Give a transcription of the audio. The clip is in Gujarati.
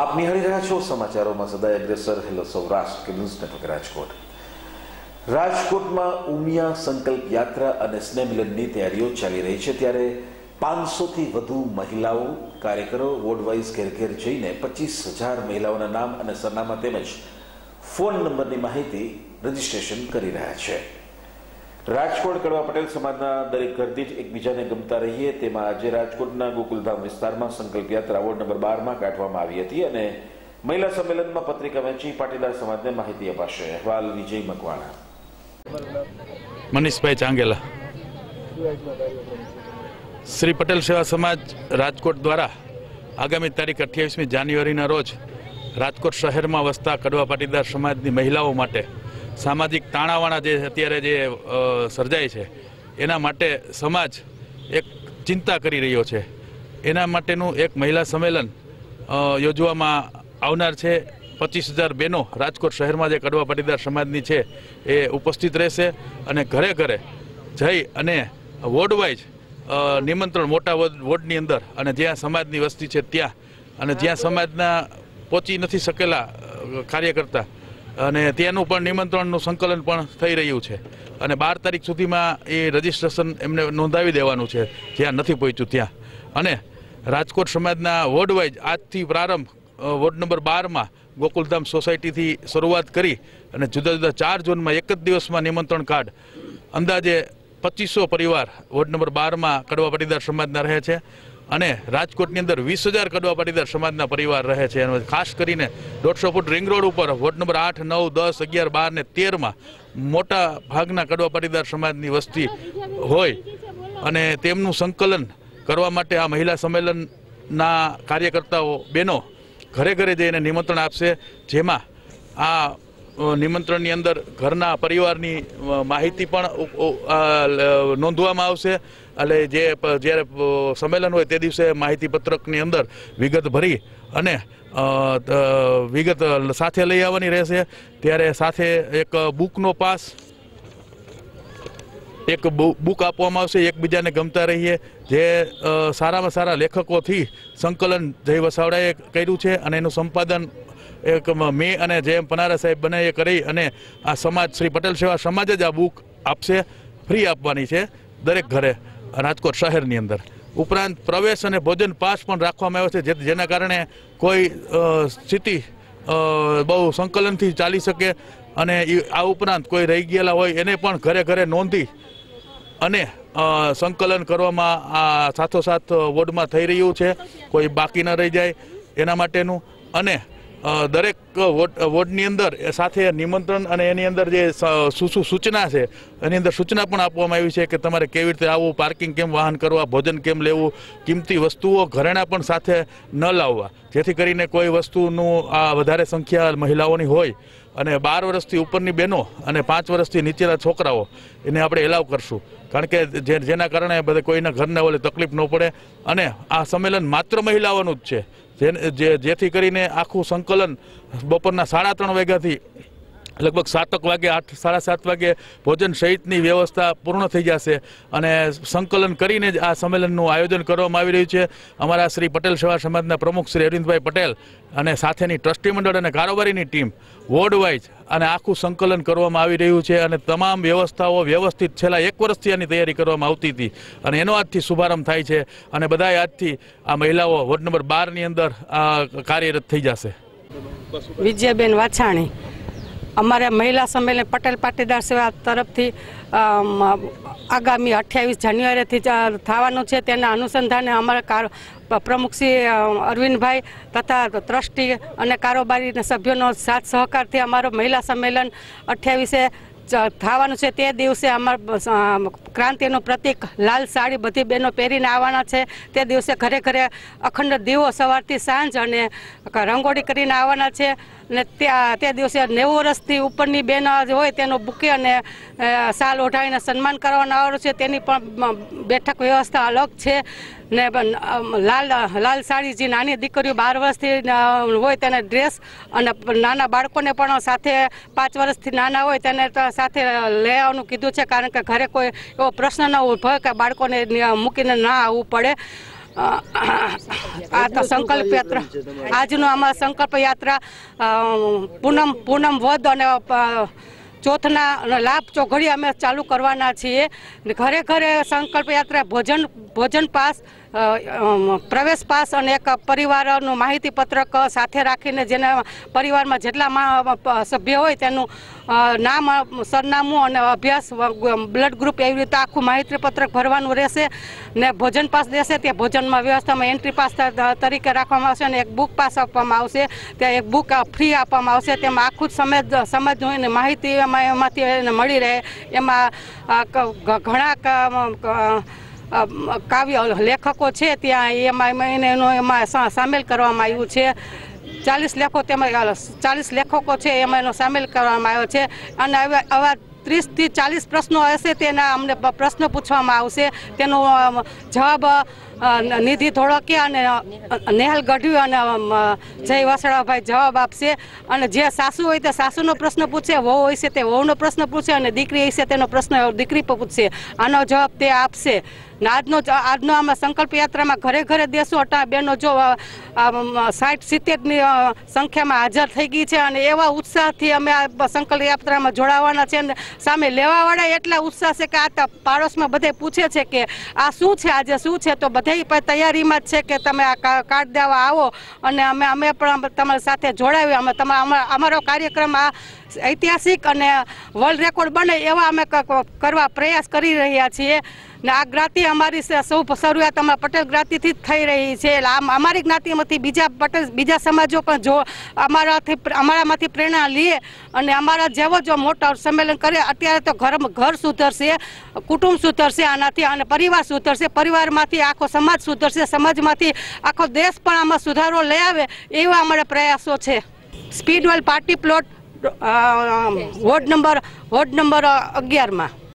આપ નિહાળી રહ્યા છો સમાચારોમાં સદાય અગ્રેસર હેલો સૌરાષ્ટ્ર કે ન્યૂઝ નેટવર્ક રાજકોટ રાજકોટમાં ઉમિયા સંકલ્પ યાત્રા અને સ્નેહમિલનની તૈયારીઓ ચાલી રહી છે ત્યારે પાંચસોથી વધુ મહિલાઓ કાર્યકરો વોર્ડ વાઇઝ ઘેર ઘેર જઈને પચીસ હજાર મહિલાઓના નામ અને સરનામા તેમજ ફોન નંબરની માહિતી રજીસ્ટ્રેશન કરી રહ્યા છે રાજકોટ કડવા પટેલ સમાજના દરેક ઘરથી જ એકબીજાને ગમતા રહીએ તેમાં આજે રાજકોટના ગોકુલધામ વિસ્તારમાં સંકલ્પ યાત્રા વોર્ડ નંબર બારમાં કાઢવામાં આવી હતી અને મહિલા સંમેલનમાં પત્રિકા વહેંચી પાટીદાર સમાજને માહિતી અપાશે અહેવાલ વિજય મકવાણા મનીષભાઈ ચાંગેલા શ્રી પટેલ સેવા સમાજ રાજકોટ દ્વારા આગામી તારીખ અઠ્યાવીસમી જાન્યુઆરીના રોજ રાજકોટ શહેરમાં વસતા કડવા પાટીદાર સમાજની મહિલાઓ માટે સામાજિક તાણાવાણા જે અત્યારે જે સર્જાય છે એના માટે સમાજ એક ચિંતા કરી રહ્યો છે એના માટેનું એક મહિલા સંમેલન યોજવામાં આવનાર છે પચીસ હજાર બહેનો રાજકોટ શહેરમાં જે કડવા પાટીદાર સમાજની છે એ ઉપસ્થિત રહેશે અને ઘરે ઘરે જઈ અને વોર્ડ વોર્ડવાઇઝ નિમંત્રણ મોટા વોર્ડની અંદર અને જ્યાં સમાજની વસ્તી છે ત્યાં અને જ્યાં સમાજના પહોંચી નથી શકેલા કાર્યકર્તા અને તેનું પણ નિમંત્રણનું સંકલન પણ થઈ રહ્યું છે અને બાર તારીખ સુધીમાં એ રજીસ્ટ્રેશન એમને નોંધાવી દેવાનું છે જ્યાં નથી પહોંચ્યું ત્યાં અને રાજકોટ સમાજના વોર્ડવાઇઝ આજથી પ્રારંભ વોર્ડ નંબર બારમાં ગોકુલધામ સોસાયટીથી શરૂઆત કરી અને જુદા જુદા ચાર ઝોનમાં એક જ દિવસમાં નિમંત્રણ કાર્ડ અંદાજે પચીસો પરિવાર વોર્ડ નંબર બારમાં કડવા પાટીદાર સમાજના રહે છે અને રાજકોટની અંદર વીસ હજાર કડવા પાટીદાર સમાજના પરિવાર રહે છે અને ખાસ કરીને દોઢસો ફૂટ રિંગ રોડ ઉપર વોર્ડ નંબર આઠ નવ દસ અગિયાર બાર ને તેરમાં મોટા ભાગના કડવા પાટીદાર સમાજની વસ્તી હોય અને તેમનું સંકલન કરવા માટે આ મહિલા સંમેલનના કાર્યકર્તાઓ બહેનો ઘરે ઘરે જઈને નિમંત્રણ આપશે જેમાં આ નિમંત્રણની અંદર ઘરના પરિવારની માહિતી પણ નોંધવામાં આવશે એટલે જે જ્યારે સંમેલન હોય તે દિવસે માહિતી પત્રકની અંદર વિગત ભરી અને વિગત સાથે લઈ આવવાની રહેશે ત્યારે સાથે એક બુકનો પાસ એક બુક આપવામાં આવશે એકબીજાને ગમતા રહીએ જે સારામાં સારા લેખકોથી સંકલન જય વસાવડાએ કર્યું છે અને એનું સંપાદન એક મેં અને જેમ પનારા સાહેબ બનાવીએ કરી અને આ સમાજ શ્રી પટેલ સેવા સમાજ જ આ બુક આપશે ફ્રી આપવાની છે દરેક ઘરે રાજકોટ શહેરની અંદર ઉપરાંત પ્રવેશ અને ભોજન પાસ પણ રાખવામાં આવ્યો છે જેના કારણે કોઈ સ્થિતિ બહુ સંકલનથી ચાલી શકે અને આ ઉપરાંત કોઈ રહી ગયેલા હોય એને પણ ઘરે ઘરે નોંધી અને સંકલન કરવામાં આ સાથોસાથ વોર્ડમાં થઈ રહ્યું છે કોઈ બાકી ન રહી જાય એના માટેનું અને દરેક વોર્ડની અંદર સાથે નિમંત્રણ અને એની અંદર જે સૂચના છે એની અંદર સૂચના પણ આપવામાં આવી છે કે તમારે કેવી રીતે આવવું પાર્કિંગ કેમ વાહન કરવા ભોજન કેમ લેવું કિંમતી વસ્તુઓ ઘરેણા પણ સાથે ન લાવવા જેથી કરીને કોઈ વસ્તુનું આ વધારે સંખ્યા મહિલાઓની હોય અને બાર વર્ષથી ઉપરની બહેનો અને પાંચ વર્ષથી નીચેના છોકરાઓ એને આપણે એલાવ કરશું કારણ કે જેના કારણે બધા કોઈના ઘરને ઓલે તકલીફ ન પડે અને આ સંમેલન માત્ર મહિલાઓનું જ છે જેથી કરીને આખું સંકલન બપોરના સાડા ત્રણ વાગ્યાથી લગભગ સાતક વાગે આઠ સાડા સાત વાગે ભોજન સહિતની વ્યવસ્થા પૂર્ણ થઈ જશે અને સંકલન કરીને જ આ સંમેલનનું આયોજન કરવામાં આવી રહ્યું છે અમારા શ્રી પટેલ સેવા સમાજના પ્રમુખ શ્રી અરવિંદભાઈ પટેલ અને સાથેની ટ્રસ્ટી મંડળ અને કારોબારીની ટીમ વોર્ડ વાઇઝ અને આખું સંકલન કરવામાં આવી રહ્યું છે અને તમામ વ્યવસ્થાઓ વ્યવસ્થિત છેલ્લા એક વર્ષથી આની તૈયારી કરવામાં આવતી હતી અને એનો આજથી શુભારંભ થાય છે અને બધાએ આજથી આ મહિલાઓ વોર્ડ નંબર બારની અંદર કાર્યરત થઈ જશે વિજયબેન વાછાણી અમારા મહિલા સંમેલન પટેલ પાટીદાર સેવા તરફથી આગામી અઠ્યાવીસ જાન્યુઆરીથી થવાનું છે તેના અનુસંધાને અમારા કાર પ્રમુખશ્રી અરવિંદભાઈ તથા ટ્રસ્ટી અને કારોબારી સભ્યોનો સાથ સહકારથી અમારો મહિલા સંમેલન અઠ્યાવીસે થવાનું છે તે દિવસે અમાર ક્રાંતિનું પ્રતિક લાલ સાડી બધી બહેનો પહેરીને આવવાના છે તે દિવસે ઘરે ઘરે અખંડ દીવો સવારથી સાંજ અને રંગોળી કરીને આવવાના છે અને તે દિવસે નેવું વર્ષથી ઉપરની બેન હોય તેનો બુકે અને સાલ ઓઢાવીને સન્માન કરવાનું આવવાનું છે તેની પણ બેઠક વ્યવસ્થા અલગ છે ને લાલ લાલ સાડી જે નાની દીકરીઓ બાર વર્ષથી હોય તેને ડ્રેસ અને નાના બાળકોને પણ સાથે પાંચ વર્ષથી નાના હોય તેને સાથે લઈ આવવાનું કીધું છે કારણ કે ઘરે કોઈ એવો પ્રશ્ન ન ઉભો કે બાળકોને મૂકીને ના આવવું પડે આ તો સંકલ્પ યાત્રા આજનો આમાં સંકલ્પ યાત્રા પૂનમ પૂનમ વધ અને ચોથના લાભ ચોઘડી અમે ચાલુ કરવાના છીએ ઘરે ઘરે સંકલ્પ યાત્રા ભોજન ભોજન પાસ પ્રવેશ પાસ અને એક પરિવારનું માહિતી પત્રક સાથે રાખીને જેના પરિવારમાં જેટલા સભ્ય હોય તેનું નામ સરનામું અને અભ્યાસ બ્લડ ગ્રુપ એવી રીતે આખું માહિતી પત્રક ભરવાનું રહેશે ને ભોજન પાસ દેશે ત્યાં ભોજનમાં વ્યવસ્થામાં એન્ટ્રી પાસ તરીકે રાખવામાં આવશે અને એક બુક પાસ આપવામાં આવશે ત્યાં એક બુક ફ્રી આપવામાં આવશે તેમાં આખું જ સમાજ સમાજ હોય ને માહિતી એમાં એમાંથી મળી રહે એમાં ઘણા કાવ્ય લેખકો છે ત્યાં એમાં એને એમાં સામેલ કરવામાં આવ્યું છે ચાલીસ લેખો તેમાં ચાલીસ લેખકો છે એમાં એનો સામેલ કરવામાં આવ્યો છે અને આવા ત્રીસથી ચાલીસ પ્રશ્નો હશે તેના અમને પ્રશ્નો પૂછવામાં આવશે તેનો જવાબ નિધિ ધોળકીએ અને નેહલ ગઢવી અને જય વસડાભાઈ જવાબ આપશે અને જે સાસુ હોય તે સાસુનો પ્રશ્ન પૂછશે વહુ હોય છે તે વહુનો પ્રશ્ન પૂછશે અને દીકરી હશે તેનો પ્રશ્ન દીકરી પર પૂછશે આનો જવાબ તે આપશે આજનો આજનો આમાં સંકલ્પ યાત્રામાં ઘરે ઘરે દેશો અટા બેનો જો સાઠ સિત્તેરની સંખ્યામાં હાજર થઈ ગઈ છે અને એવા ઉત્સાહથી અમે આ સંકલ્પ યાત્રામાં જોડાવાના છે અને સામે લેવાવાળા એટલા ઉત્સાહ છે કે આ પાડોશમાં બધે પૂછે છે કે આ શું છે આજે શું છે તો બધે થઈ પણ તૈયારીમાં જ છે કે તમે આ કાર્ડ દેવા આવો અને અમે અમે પણ તમારી સાથે જોડાવી અમે તમારા અમારો કાર્યક્રમ આ ઐતિહાસિક અને વર્લ્ડ રેકોર્ડ બને એવા અમે કરવા પ્રયાસ કરી રહ્યા છીએ ને આ જ્ઞાતિ અમારી સૌ શરૂઆત અમારા પટેલ જ્ઞાતિથી જ થઈ રહી છે એટલે આમ અમારી જ્ઞાતિમાંથી બીજા પટેલ બીજા સમાજો પણ જો અમારાથી અમારામાંથી પ્રેરણા લઈએ અને અમારા જેવો જો મોટા સંમેલન કરે અત્યારે તો ઘર ઘર સુધરશે કુટુંબ સુધરશે આનાથી અને પરિવાર સુધરશે પરિવારમાંથી આખો સમાજ સુધરશે સમાજમાંથી આખો દેશ પણ આમાં સુધારો લઈ આવે એવા અમારા પ્રયાસો છે Speedwell party plot ward number ward number અગિયારમાં